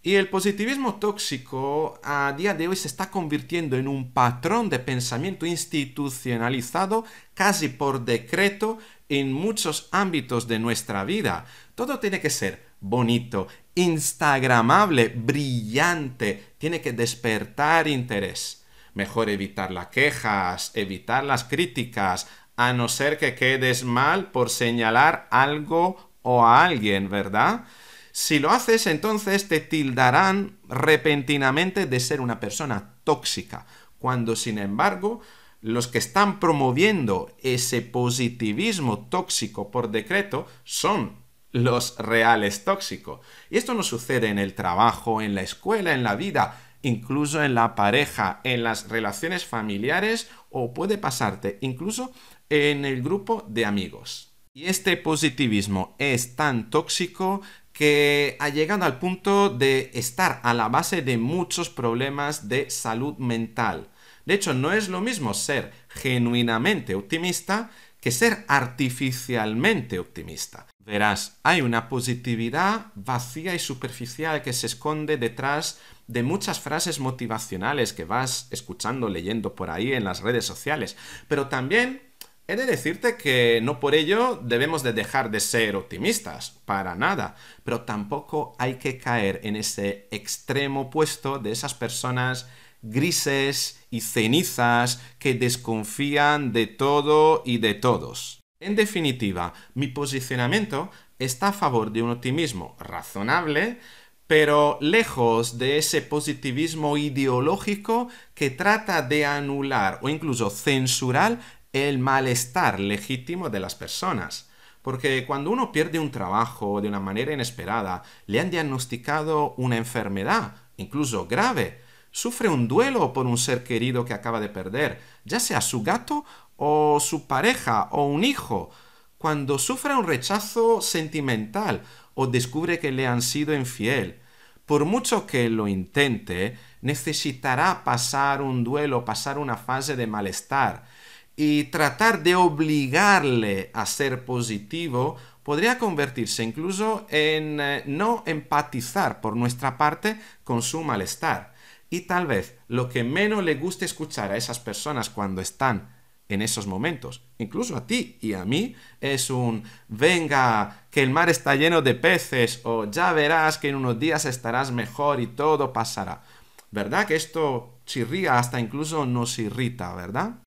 Y el positivismo tóxico a día de hoy se está convirtiendo en un patrón de pensamiento institucionalizado casi por decreto en muchos ámbitos de nuestra vida. Todo tiene que ser bonito, instagramable, brillante, tiene que despertar interés. Mejor evitar las quejas, evitar las críticas, a no ser que quedes mal por señalar algo o a alguien, ¿verdad? Si lo haces, entonces te tildarán repentinamente de ser una persona tóxica, cuando sin embargo los que están promoviendo ese positivismo tóxico por decreto son los reales tóxicos. Y esto no sucede en el trabajo, en la escuela, en la vida, incluso en la pareja, en las relaciones familiares o puede pasarte incluso en el grupo de amigos. Y este positivismo es tan tóxico que ha llegado al punto de estar a la base de muchos problemas de salud mental. De hecho, no es lo mismo ser genuinamente optimista que ser artificialmente optimista. Verás, hay una positividad vacía y superficial que se esconde detrás de muchas frases motivacionales que vas escuchando, leyendo por ahí en las redes sociales, pero también He de decirte que no por ello debemos de dejar de ser optimistas, para nada, pero tampoco hay que caer en ese extremo opuesto de esas personas grises y cenizas que desconfían de todo y de todos. En definitiva, mi posicionamiento está a favor de un optimismo razonable, pero lejos de ese positivismo ideológico que trata de anular o incluso censurar el malestar legítimo de las personas. Porque cuando uno pierde un trabajo de una manera inesperada, le han diagnosticado una enfermedad, incluso grave, sufre un duelo por un ser querido que acaba de perder, ya sea su gato o su pareja o un hijo, cuando sufre un rechazo sentimental o descubre que le han sido infiel, por mucho que lo intente, necesitará pasar un duelo, pasar una fase de malestar, y tratar de obligarle a ser positivo podría convertirse incluso en eh, no empatizar por nuestra parte con su malestar. Y tal vez lo que menos le guste escuchar a esas personas cuando están en esos momentos, incluso a ti y a mí, es un venga, que el mar está lleno de peces o ya verás que en unos días estarás mejor y todo pasará. ¿Verdad que esto chirría hasta incluso nos irrita, verdad?